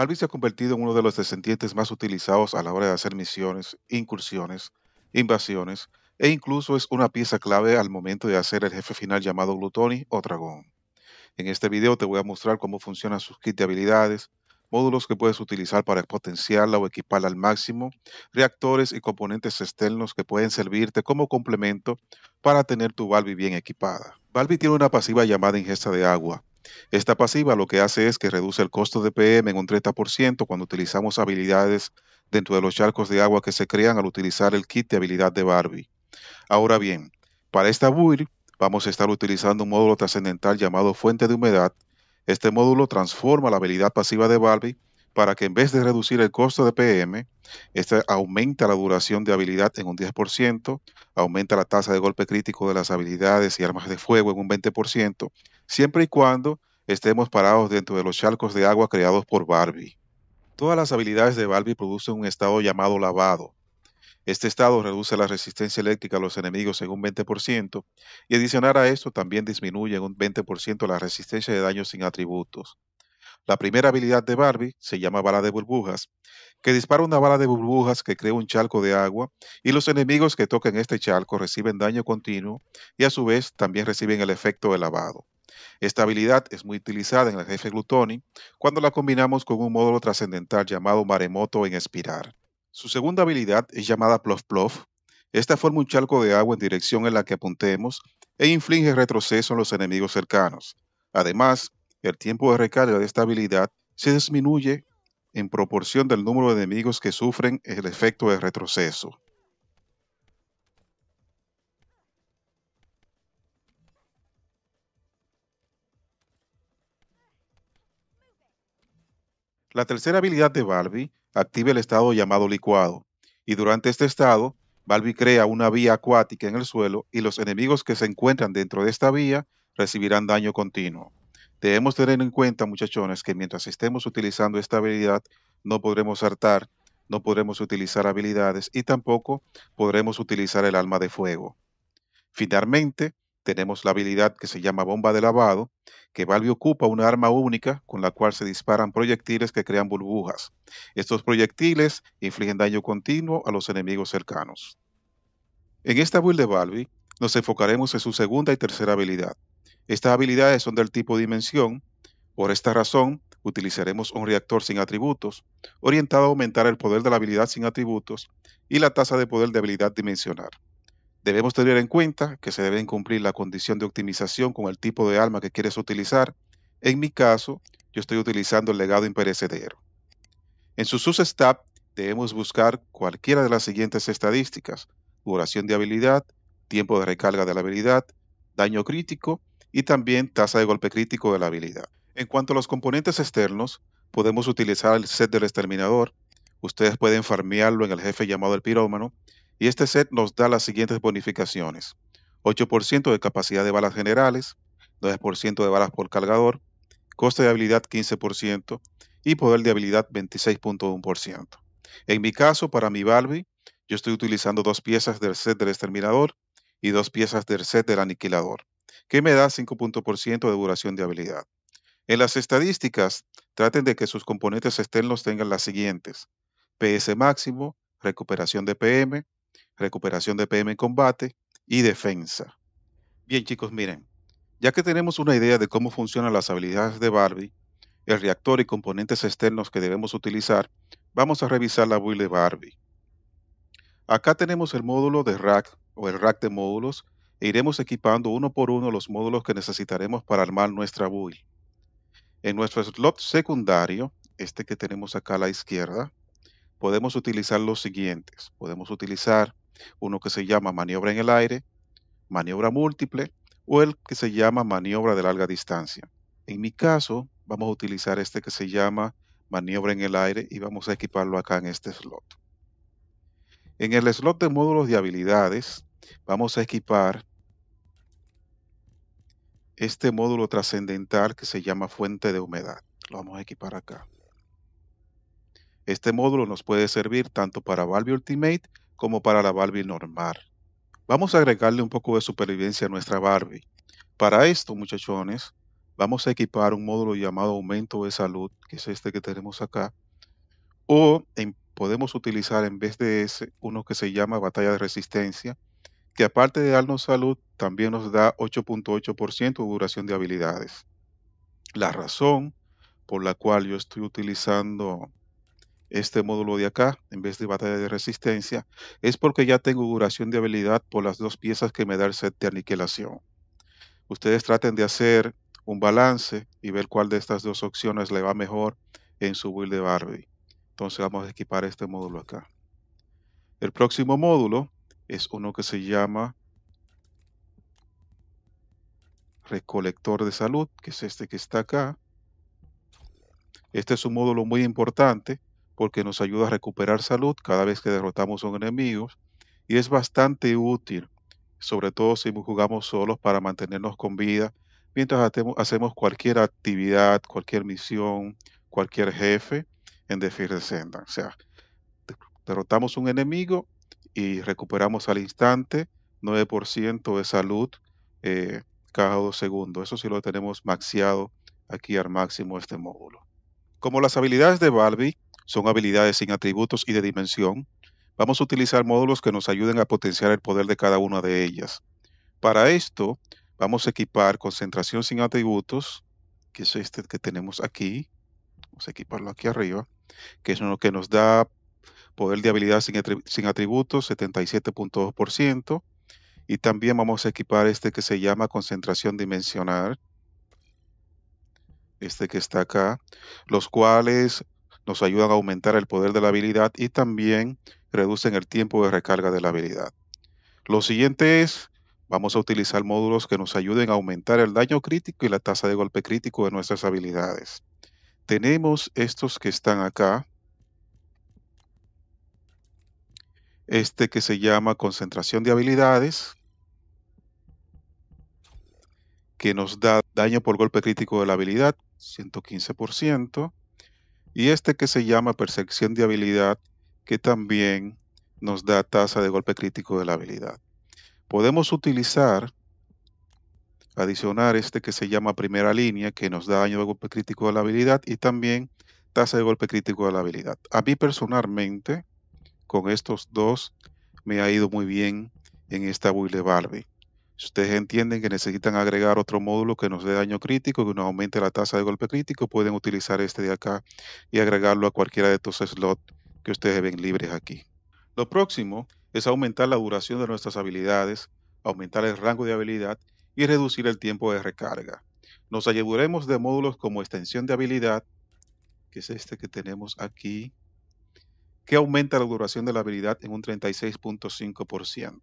Balbi se ha convertido en uno de los descendientes más utilizados a la hora de hacer misiones, incursiones, invasiones, e incluso es una pieza clave al momento de hacer el jefe final llamado Glutoni o Dragón. En este video te voy a mostrar cómo funcionan sus kits de habilidades, módulos que puedes utilizar para potenciarla o equiparla al máximo, reactores y componentes externos que pueden servirte como complemento para tener tu Balbi bien equipada. Balbi tiene una pasiva llamada ingesta de agua, esta pasiva lo que hace es que reduce el costo de PM en un 30% cuando utilizamos habilidades dentro de los charcos de agua que se crean al utilizar el kit de habilidad de Barbie. Ahora bien, para esta build vamos a estar utilizando un módulo trascendental llamado Fuente de Humedad. Este módulo transforma la habilidad pasiva de Barbie para que en vez de reducir el costo de PM, esta aumenta la duración de habilidad en un 10%, aumenta la tasa de golpe crítico de las habilidades y armas de fuego en un 20%, siempre y cuando estemos parados dentro de los charcos de agua creados por Barbie. Todas las habilidades de Barbie producen un estado llamado lavado. Este estado reduce la resistencia eléctrica a los enemigos en un 20% y adicionar a esto también disminuye en un 20% la resistencia de daño sin atributos. La primera habilidad de Barbie se llama bala de burbujas, que dispara una bala de burbujas que crea un charco de agua y los enemigos que toquen este charco reciben daño continuo y a su vez también reciben el efecto de lavado. Esta habilidad es muy utilizada en el jefe Glutoni cuando la combinamos con un módulo trascendental llamado Maremoto en Espirar. Su segunda habilidad es llamada Plof Plof. Esta forma un charco de agua en dirección en la que apuntemos e inflige retroceso en los enemigos cercanos. Además, el tiempo de recarga de esta habilidad se disminuye en proporción del número de enemigos que sufren el efecto de retroceso. La tercera habilidad de Balbi activa el estado llamado licuado, y durante este estado, Balbi crea una vía acuática en el suelo y los enemigos que se encuentran dentro de esta vía recibirán daño continuo. Debemos tener en cuenta, muchachones, que mientras estemos utilizando esta habilidad, no podremos saltar, no podremos utilizar habilidades y tampoco podremos utilizar el alma de fuego. Finalmente, tenemos la habilidad que se llama bomba de lavado, que Valve ocupa una arma única con la cual se disparan proyectiles que crean burbujas. Estos proyectiles infligen daño continuo a los enemigos cercanos. En esta build de Valve nos enfocaremos en su segunda y tercera habilidad. Estas habilidades son del tipo dimensión, por esta razón utilizaremos un reactor sin atributos, orientado a aumentar el poder de la habilidad sin atributos y la tasa de poder de habilidad dimensional. Debemos tener en cuenta que se deben cumplir la condición de optimización con el tipo de alma que quieres utilizar. En mi caso, yo estoy utilizando el legado imperecedero. En su tab debemos buscar cualquiera de las siguientes estadísticas. Duración de habilidad, tiempo de recarga de la habilidad, daño crítico y también tasa de golpe crítico de la habilidad. En cuanto a los componentes externos, podemos utilizar el set del exterminador. Ustedes pueden farmearlo en el jefe llamado el pirómano y este set nos da las siguientes bonificaciones. 8% de capacidad de balas generales, 9% de balas por cargador, coste de habilidad 15% y poder de habilidad 26.1%. En mi caso, para mi Balbi, yo estoy utilizando dos piezas del set del exterminador y dos piezas del set del aniquilador, que me da 5% de duración de habilidad. En las estadísticas, traten de que sus componentes externos tengan las siguientes. PS máximo, recuperación de PM, recuperación de PM en combate y defensa. Bien chicos, miren, ya que tenemos una idea de cómo funcionan las habilidades de Barbie, el reactor y componentes externos que debemos utilizar, vamos a revisar la build de Barbie. Acá tenemos el módulo de rack o el rack de módulos e iremos equipando uno por uno los módulos que necesitaremos para armar nuestra build. En nuestro slot secundario, este que tenemos acá a la izquierda, podemos utilizar los siguientes. Podemos utilizar uno que se llama maniobra en el aire, maniobra múltiple o el que se llama maniobra de larga distancia. En mi caso, vamos a utilizar este que se llama maniobra en el aire y vamos a equiparlo acá en este slot. En el slot de módulos de habilidades, vamos a equipar este módulo trascendental que se llama fuente de humedad. Lo vamos a equipar acá. Este módulo nos puede servir tanto para Valve Ultimate como para la Barbie normal. Vamos a agregarle un poco de supervivencia a nuestra Barbie. Para esto, muchachones, vamos a equipar un módulo llamado aumento de salud, que es este que tenemos acá, o podemos utilizar en vez de ese uno que se llama batalla de resistencia, que aparte de darnos salud, también nos da 8.8% de duración de habilidades. La razón por la cual yo estoy utilizando este módulo de acá, en vez de batalla de resistencia, es porque ya tengo duración de habilidad por las dos piezas que me da el set de aniquilación. Ustedes traten de hacer un balance y ver cuál de estas dos opciones le va mejor en su build de Barbie. Entonces vamos a equipar este módulo acá. El próximo módulo es uno que se llama recolector de salud, que es este que está acá. Este es un módulo muy importante porque nos ayuda a recuperar salud cada vez que derrotamos a un enemigo y es bastante útil, sobre todo si jugamos solos para mantenernos con vida mientras hacemos cualquier actividad, cualquier misión, cualquier jefe en de Senda. O sea, derrotamos un enemigo y recuperamos al instante 9% de salud eh, cada dos segundos. Eso sí lo tenemos maxiado aquí al máximo este módulo. Como las habilidades de Balbi son habilidades sin atributos y de dimensión. Vamos a utilizar módulos que nos ayuden a potenciar el poder de cada una de ellas. Para esto, vamos a equipar concentración sin atributos, que es este que tenemos aquí. Vamos a equiparlo aquí arriba, que es lo que nos da poder de habilidad sin, sin atributos, 77.2%. Y también vamos a equipar este que se llama concentración dimensional, este que está acá, los cuales nos ayudan a aumentar el poder de la habilidad y también reducen el tiempo de recarga de la habilidad. Lo siguiente es, vamos a utilizar módulos que nos ayuden a aumentar el daño crítico y la tasa de golpe crítico de nuestras habilidades. Tenemos estos que están acá. Este que se llama concentración de habilidades, que nos da daño por golpe crítico de la habilidad, 115% y este que se llama percepción de habilidad, que también nos da tasa de golpe crítico de la habilidad. Podemos utilizar, adicionar este que se llama primera línea, que nos da daño de golpe crítico de la habilidad y también tasa de golpe crítico de la habilidad. A mí personalmente, con estos dos, me ha ido muy bien en esta build Barbie. Si ustedes entienden que necesitan agregar otro módulo que nos dé daño crítico, que nos aumente la tasa de golpe crítico, pueden utilizar este de acá y agregarlo a cualquiera de estos slots que ustedes ven libres aquí. Lo próximo es aumentar la duración de nuestras habilidades, aumentar el rango de habilidad y reducir el tiempo de recarga. Nos ayudaremos de módulos como extensión de habilidad, que es este que tenemos aquí, que aumenta la duración de la habilidad en un 36.5%.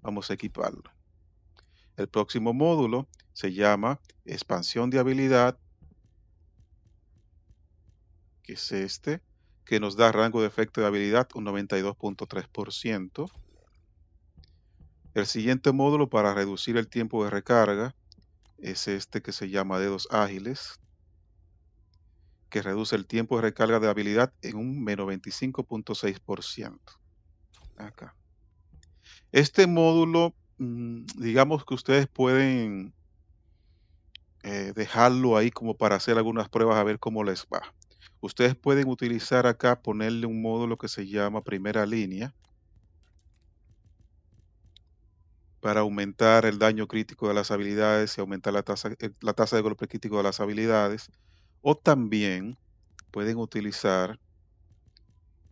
Vamos a equiparlo. El próximo módulo se llama expansión de habilidad, que es este, que nos da rango de efecto de habilidad un 92.3%. El siguiente módulo para reducir el tiempo de recarga es este que se llama dedos ágiles, que reduce el tiempo de recarga de habilidad en un menos 25.6%. Acá. Este módulo Mm, digamos que ustedes pueden eh, dejarlo ahí como para hacer algunas pruebas a ver cómo les va. Ustedes pueden utilizar acá, ponerle un módulo que se llama primera línea para aumentar el daño crítico de las habilidades y aumentar la tasa, eh, la tasa de golpe crítico de las habilidades. O también pueden utilizar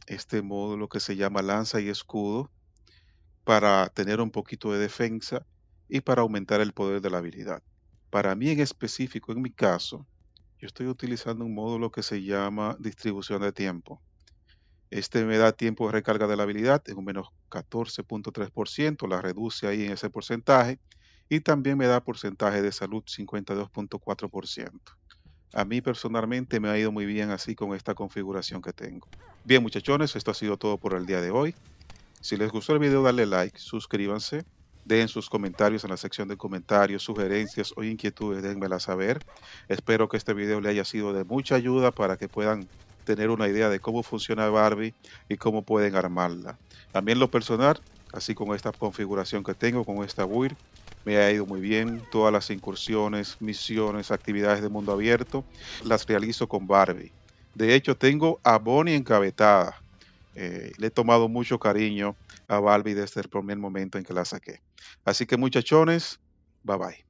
este módulo que se llama lanza y escudo para tener un poquito de defensa y para aumentar el poder de la habilidad. Para mí en específico, en mi caso, yo estoy utilizando un módulo que se llama distribución de tiempo. Este me da tiempo de recarga de la habilidad en un menos 14.3%, la reduce ahí en ese porcentaje y también me da porcentaje de salud 52.4%. A mí personalmente me ha ido muy bien así con esta configuración que tengo. Bien muchachones, esto ha sido todo por el día de hoy. Si les gustó el video, dale like, suscríbanse, den sus comentarios en la sección de comentarios, sugerencias o inquietudes, déjenmela saber. Espero que este video le haya sido de mucha ayuda para que puedan tener una idea de cómo funciona Barbie y cómo pueden armarla. También lo personal, así con esta configuración que tengo, con esta build, me ha ido muy bien. Todas las incursiones, misiones, actividades de mundo abierto, las realizo con Barbie. De hecho, tengo a Bonnie encabetada eh, le he tomado mucho cariño a Balbi desde el primer momento en que la saqué. Así que muchachones, bye bye.